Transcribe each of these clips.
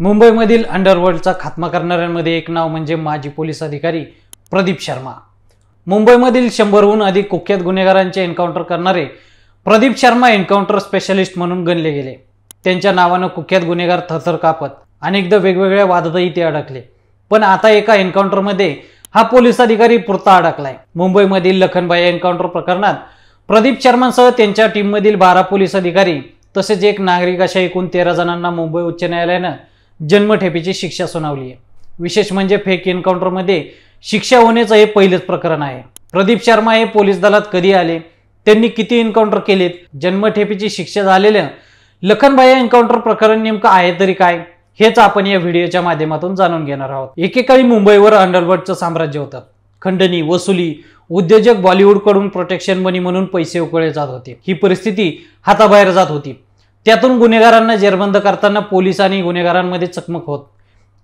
मुंबईमधील अंडरवर्ल्डचा खात्मा करणाऱ्यांमध्ये एक नाव म्हणजे माजी पोलीस अधिकारी प्रदीप शर्मा मुंबईमधील शंभरहून अधिक कुख्यात गुन्हेगारांचे एन्काउंटर करणारे प्रदीप शर्मा एन्काउंटर स्पेशलिस्ट म्हणून गणले गेले त्यांच्या नावानं कुख्यात गुन्हेगार थरथर कापत अनेकदा वेगवेगळ्या वादातही ते अडकले पण आता एका एन्काउंटरमध्ये हा पोलीस अधिकारी पुरता अडकलाय मुंबईमधील लखनबाई एन्काउंटर प्रकरणात प्रदीप शर्मासह त्यांच्या टीममधील बारा पोलीस अधिकारी तसेच एक नागरिक अशा एकूण तेरा जणांना मुंबई उच्च न्यायालयानं जन्मठेपीची शिक्षा सुनावली आहे विशेष म्हणजे फेक एन्काउंटरमध्ये शिक्षा होण्याचं हे पहिलंच प्रकरण आहे प्रदीप शर्मा हे पोलीस दलात कधी आले त्यांनी किती एन्काउंटर केलेत जन्मठेपीची शिक्षा झालेल्या लखनबाई एन्काउंटर प्रकरण नेमकं आहे तरी काय हेच आपण या व्हिडिओच्या माध्यमातून जाणून घेणार आहोत एकेकाळी मुंबईवर अंडरवर्ल्डचं साम्राज्य होतं खंडणी वसुली उद्योजक बॉलिवूडकडून प्रोटेक्शन मनी म्हणून पैसे उकळले जात होते ही परिस्थिती हाताबाहेर जात होती त्यातून गुन्हेगारांना जेरबंद करताना पोलिस आणि गुन्हेगारांमध्ये चकमक होत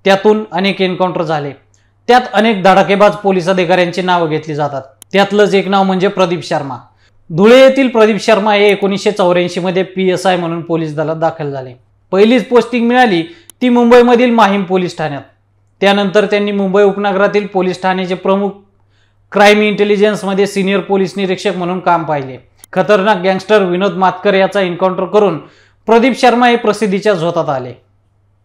त्यातून अनेक एन्काउंटर झाले त्यात अनेक धडाकेबाज पोलीस अधिकाऱ्यांची नावं घेतली जातात त्यातलंच एक नाव म्हणजे प्रदीप शर्मा धुळे येथील प्रदीप शर्मा हे एकोणीसशे चौऱ्याऐंशी मध्ये पी एस आय म्हणून पोलीस दलात दाखल झाले पहिलीच पोस्टिंग मिळाली ती मुंबईमधील माहीम पोलीस ठाण्यात त्यानंतर त्यांनी मुंबई उपनगरातील पोलीस ठाण्याचे प्रमुख क्राईम इंटेलिजन्समध्ये सिनियर पोलीस निरीक्षक म्हणून काम पाहिले खतरनाक गँगस्टर विनोद मातकर याचा एन्काउंटर करून प्रदीप शर्मा हे प्रसिद्धीच्या झोतात आले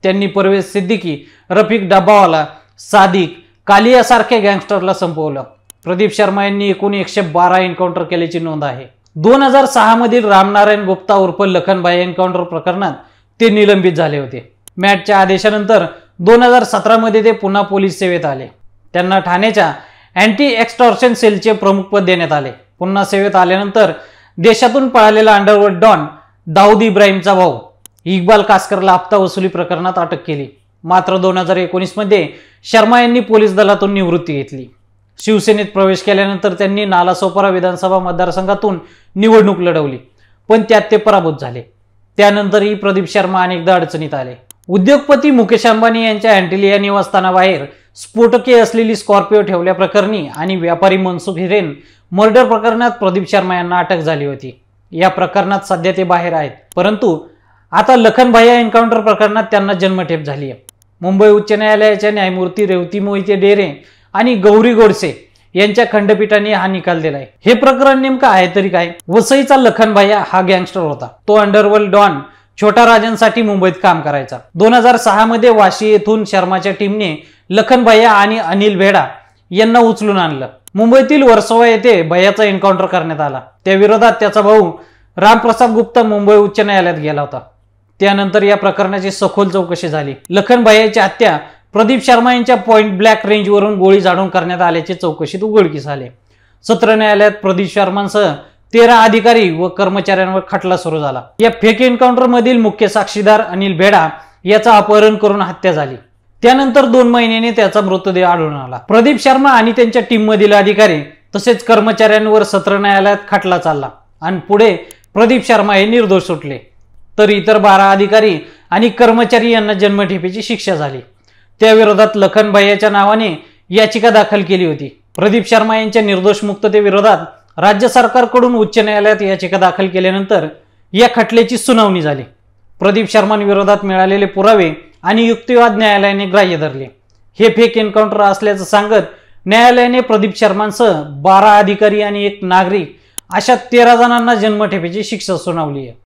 त्यांनी परवेज सिद्दीकी रफिक डब्बावाला सादिक कालियासारख्या गँगस्टरला संपवलं प्रदीप शर्मा यांनी एकूण एकशे बारा एन्काउंटर केल्याची नोंद आहे दोन हजार सहामधील रामनारायण गुप्ता उर्फ लखनबाई एन्काउंटर प्रकरणात ते निलंबित झाले होते मॅटच्या आदेशानंतर दोन हजार सतरामध्ये ते पुन्हा पोलीस सेवेत आले त्यांना ठाण्याच्या अँटी एक्स्टॉर्शन सेलचे प्रमुख पद देण्यात आले पुन्हा सेवेत आल्यानंतर देशातून पळालेला अंडरवर्ल्ड डॉन दाऊद इब्राहिमचा भाऊ इक्बाल कास्करला हप्ता वसुली प्रकरणात अटक केली मात्र दोन हजार एकोणीसमध्ये शर्मा यांनी पोलीस दलातून निवृत्ती घेतली शिवसेनेत प्रवेश केल्यानंतर त्यांनी नालासोपारा विधानसभा मतदारसंघातून निवडणूक लढवली पण त्यात ते पराभूत झाले त्यानंतरही प्रदीप शर्मा अनेकदा अडचणीत आले उद्योगपती मुकेश अंबानी यांच्या अँटिलिया निवासस्थानाबाहेर स्फोटके असलेली स्कॉर्पिओ ठेवल्याप्रकरणी आणि व्यापारी मनसुख हिरेन मर्डर प्रकरणात प्रदीप शर्मा यांना अटक झाली होती या प्रकरणात सध्या ते बाहेर आहेत परंतु आता लखन भाया एन्काउंटर प्रकरणात त्यांना जन्मठेप झाली आहे मुंबई उच्च न्यायालयाच्या न्यायमूर्ती रेवती मोहिते डेरे आणि गौरी गोडसे यांच्या खंडपीठाने हा निकाल दिलाय हे प्रकरण नेमकं आहे तरी काय वसईचा लखनभाई हा गँगस्टर होता तो अंडरवर्ल्ड डॉन छोटा राजांसाठी मुंबईत काम करायचा दोन हजार सहा मध्ये वाशी येथून शर्माच्या टीमने लखन आणि अनिल भेडा यांना उचलून आणलं मुंबईतील वर्सोवा येथे भयाचा एन्काउंटर करण्यात आला त्याविरोधात त्याचा भाऊ रामप्रसाद गुप्ता मुंबई उच्च न्यायालयात गेला होता त्यानंतर या प्रकरणाची सखोल चौकशी झाली लखन भयाची हत्या प्रदीप शर्मा यांच्या पॉईंट ब्लॅक रेंजवरून गोळी झाडून करण्यात आल्याचे चौकशीत उघडकीस आले सत्र न्यायालयात प्रदीप शर्मांसह तेरा अधिकारी व कर्मचाऱ्यांवर खटला सुरू झाला या फेक मधील मुख्य साक्षीदार अनिल भेडा याचा अपहरण करून हत्या झाली त्यानंतर दोन महिन्यांनी त्याचा मृतदेह आढळून आला प्रदीप शर्मा आणि त्यांच्या टीममधील अधिकारी तसेच कर्मचाऱ्यांवर सत्र न्यायालयात खटला चालला आणि पुढे प्रदीप शर्मा हे निर्दोष सुटले तर इतर बारा अधिकारी आणि कर्मचारी यांना जन्मठेपेची शिक्षा झाली त्याविरोधात लखनभाई याच्या नावाने याचिका दाखल केली होती प्रदीप शर्मा यांच्या निर्दोष मुक्ततेविरोधात राज्य सरकारकडून उच्च न्यायालयात याचिका दाखल केल्यानंतर या खटल्याची सुनावणी झाली प्रदीप शर्मांविरोधात मिळालेले पुरावे आणि युक्तिवाद न्यायालयाने ग्राह्य धरले हे फेक एन्काउंटर असल्याचं सांगत न्यायालयाने प्रदीप शर्मांसह बारा अधिकारी आणि एक नागरिक अशा तेरा जणांना जन्मठेपेची शिक्षा सुनावली आहे